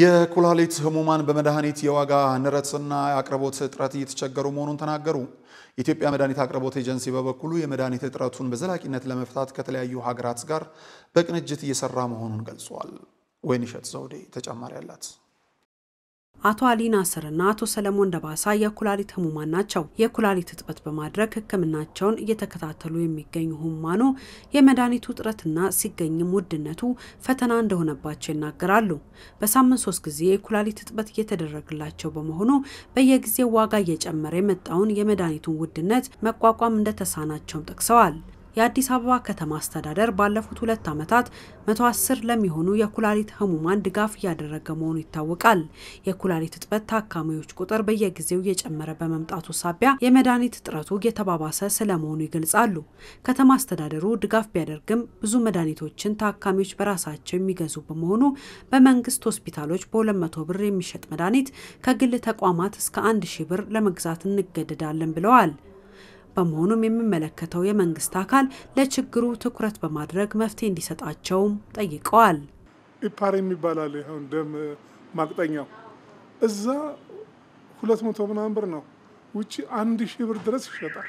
የኩላሊት ህሙማን በመድኃኒት የዋጋ ንረትና አቅርቦት እጥረት እየተቸገሩ መሆኑን ተናገሩ። የኢትዮጵያ መድኃኒት አቅርቦት ኤጀንሲ በበኩሉ የመድኃኒት እጥረቱን በዘላቂነት ለመፍታት ከተለያዩ ሀገራት ጋር በቅንጅት እየሰራ መሆኑን ገልጿል። ወይንሸት ዘውዴ ተጨማሪ አላት። አቶ አሊ ናስርና አቶ ሰለሞን ደባሳ የኩላሊት ህሙማን ናቸው። የኩላሊት እጥበት በማድረግ ህክምናቸውን እየተከታተሉ የሚገኙ ህሙማኑ የመድኃኒቱ እጥረትና ሲገኝም ውድነቱ ፈተና እንደሆነባቸው ይናገራሉ። በሳምንት ሶስት ጊዜ የኩላሊት እጥበት እየተደረገላቸው በመሆኑ በየጊዜው ዋጋ እየጨመረ የመጣውን የመድኃኒቱን ውድነት መቋቋም እንደተሳናቸውም ጠቅሰዋል። የአዲስ አበባ ከተማ አስተዳደር ባለፉት ሁለት ዓመታት 110 ለሚሆኑ የኩላሊት ህሙማን ድጋፍ እያደረገ መሆኑ ይታወቃል። የኩላሊት እጥበት ታካሚዎች ቁጥር በየጊዜው እየጨመረ በመምጣቱ ሳቢያ የመድኃኒት እጥረቱ የተባባሰ ስለመሆኑ ይገልጻሉ። ከተማ አስተዳደሩ ድጋፍ ቢያደርግም ብዙ መድኃኒቶችን ታካሚዎች በራሳቸው የሚገዙ በመሆኑ በመንግስት ሆስፒታሎች በ200 ብር የሚሸጥ መድኃኒት ከግል ተቋማት እስከ 1000 ብር ለመግዛት እንገደዳለን ብለዋል። በመሆኑም የሚመለከተው የመንግስት አካል ለችግሩ ትኩረት በማድረግ መፍትሄ እንዲሰጣቸውም ጠይቀዋል። ኢፓር የሚባላል ሁን ደም ማቅጠኛው እዛ ሁለት መቶ ምናምን ብር ነው ውጭ አንድ ሺህ ብር ድረስ ይሸጣል።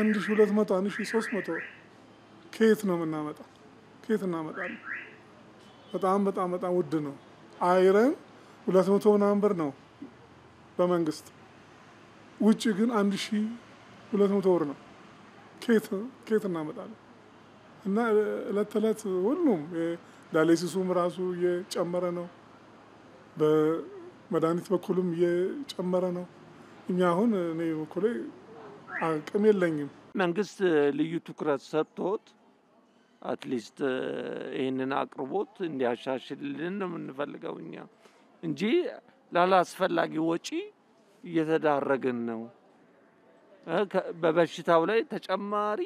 አንድ ሺህ ሁለት መቶ አንድ ሺህ ሶስት መቶ ከየት ነው የምናመጣው? ከየት እናመጣለን? በጣም በጣም በጣም ውድ ነው። አይረን ሁለት መቶ ምናምን ብር ነው በመንግስት ውጭ ግን አንድ ሺህ ሁለት መቶ ብር ነው። ኬት ኬት እናመጣለን እና እለት ተእለት ሁሉም ዳሌሲሱም ራሱ እየጨመረ ነው። በመድኃኒት በኩልም እየጨመረ ነው። እኛ አሁን እኔ በኩሌ አቅም የለኝም። መንግስት ልዩ ትኩረት ሰጥቶት አትሊስት ይህንን አቅርቦት እንዲያሻሽልልን ነው የምንፈልገው እኛ እንጂ ላላስፈላጊ ወጪ እየተዳረግን ነው። በበሽታው ላይ ተጨማሪ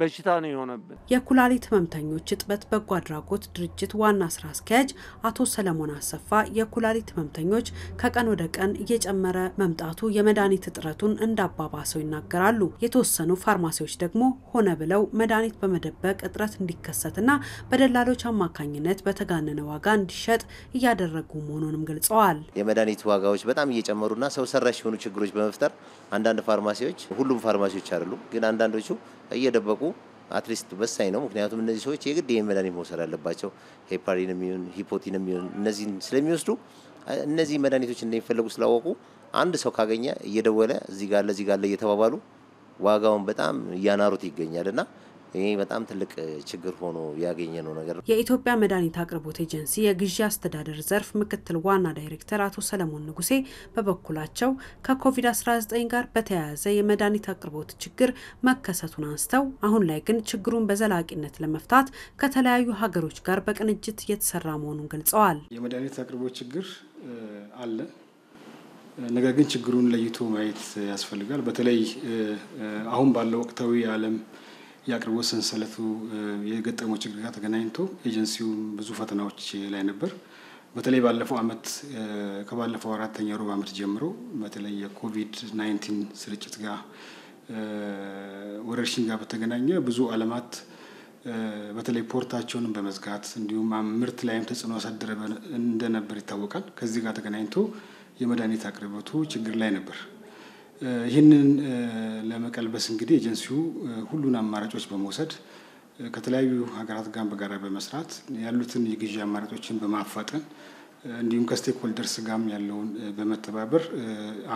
በሽታ ነው የሆነብን። የኩላሊት ህመምተኞች እጥበት በጎ አድራጎት ድርጅት ዋና ስራ አስኪያጅ አቶ ሰለሞን አሰፋ የኩላሊት ህመምተኞች ከቀን ወደ ቀን እየጨመረ መምጣቱ የመድኃኒት እጥረቱን እንዳባባሰው ይናገራሉ። የተወሰኑ ፋርማሲዎች ደግሞ ሆነ ብለው መድኃኒት በመደበቅ እጥረት እንዲከሰትና በደላሎች አማካኝነት በተጋነነ ዋጋ እንዲሸጥ እያደረጉ መሆኑንም ገልጸዋል። የመድኃኒት ዋጋዎች በጣም እየጨመሩና ሰው ሰራሽ የሆኑ ችግሮች በመፍጠር አንዳንድ ፋርማሲዎች፣ ሁሉም ፋርማሲዎች አይደሉም፣ ግን አንዳንዶቹ እየደበቁ መጠበቁ አትሊስት ወሳኝ ነው። ምክንያቱም እነዚህ ሰዎች የግድ ይህን መድኃኒት መውሰድ አለባቸው። ሄፓሪን የሚሆን ሂፖቲን የሚሆን እነዚህን ስለሚወስዱ እነዚህ መድኃኒቶች እንደሚፈለጉ ስላወቁ አንድ ሰው ካገኘ እየደወለ እዚህ ጋለ እዚህ ጋለ እየተባባሉ ዋጋውን በጣም እያናሩት ይገኛል እና ይሄ በጣም ትልቅ ችግር ሆኖ ያገኘ ነው ነገር። የኢትዮጵያ መድኃኒት አቅርቦት ኤጀንሲ የግዢ አስተዳደር ዘርፍ ምክትል ዋና ዳይሬክተር አቶ ሰለሞን ንጉሴ በበኩላቸው ከኮቪድ-19 ጋር በተያያዘ የመድኃኒት አቅርቦት ችግር መከሰቱን አንስተው አሁን ላይ ግን ችግሩን በዘላቂነት ለመፍታት ከተለያዩ ሀገሮች ጋር በቅንጅት እየተሰራ መሆኑን ገልጸዋል። የመድኃኒት አቅርቦት ችግር አለ። ነገር ግን ችግሩን ለይቶ ማየት ያስፈልጋል። በተለይ አሁን ባለው ወቅታዊ የዓለም የአቅርቦት ሰንሰለቱ የገጠመው ችግር ጋር ተገናኝቶ ኤጀንሲው ብዙ ፈተናዎች ላይ ነበር። በተለይ ባለፈው አመት ከባለፈው አራተኛ ሩብ አመት ጀምሮ በተለይ የኮቪድ ናይንቲን ስርጭት ጋር ወረርሽኝ ጋር በተገናኘ ብዙ አለማት በተለይ ፖርታቸውንም በመዝጋት እንዲሁም ምርት ላይም ተጽዕኖ ያሳደረ እንደነበር ይታወቃል። ከዚህ ጋር ተገናኝቶ የመድኃኒት አቅርቦቱ ችግር ላይ ነበር። ይህንን ለመቀልበስ እንግዲህ ኤጀንሲው ሁሉን አማራጮች በመውሰድ ከተለያዩ ሀገራት ጋር በጋራ በመስራት ያሉትን የግዢ አማራጮችን በማፋጠን እንዲሁም ከስቴክ ሆልደርስ ጋም ያለውን በመተባበር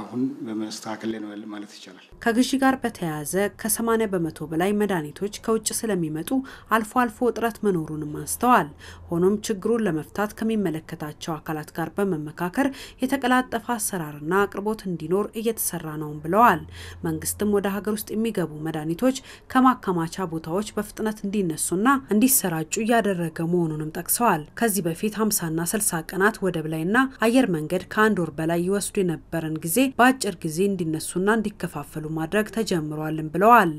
አሁን በመስተካከል ላይ ነው ማለት ይቻላል። ከግዢ ጋር በተያያዘ ከ በመቶ በላይ መድኃኒቶች ከውጭ ስለሚመጡ አልፎ አልፎ እጥረት መኖሩንም አንስተዋል። ሆኖም ችግሩን ለመፍታት ከሚመለከታቸው አካላት ጋር በመመካከር የተቀላጠፈ አሰራርና አቅርቦት እንዲኖር እየተሰራ ነውም ብለዋል። መንግስትም ወደ ሀገር ውስጥ የሚገቡ መድኃኒቶች ከማከማቻ ቦታዎች በፍጥነት እንዲነሱና እንዲሰራጩ እያደረገ መሆኑንም ጠቅሰዋል። ከዚህ በፊት 50ና 60 ቀናት ህጻናት ወደብ ላይና አየር መንገድ ከአንድ ወር በላይ ይወስዱ የነበረን ጊዜ በአጭር ጊዜ እንዲነሱና እንዲከፋፈሉ ማድረግ ተጀምሯልም ብለዋል።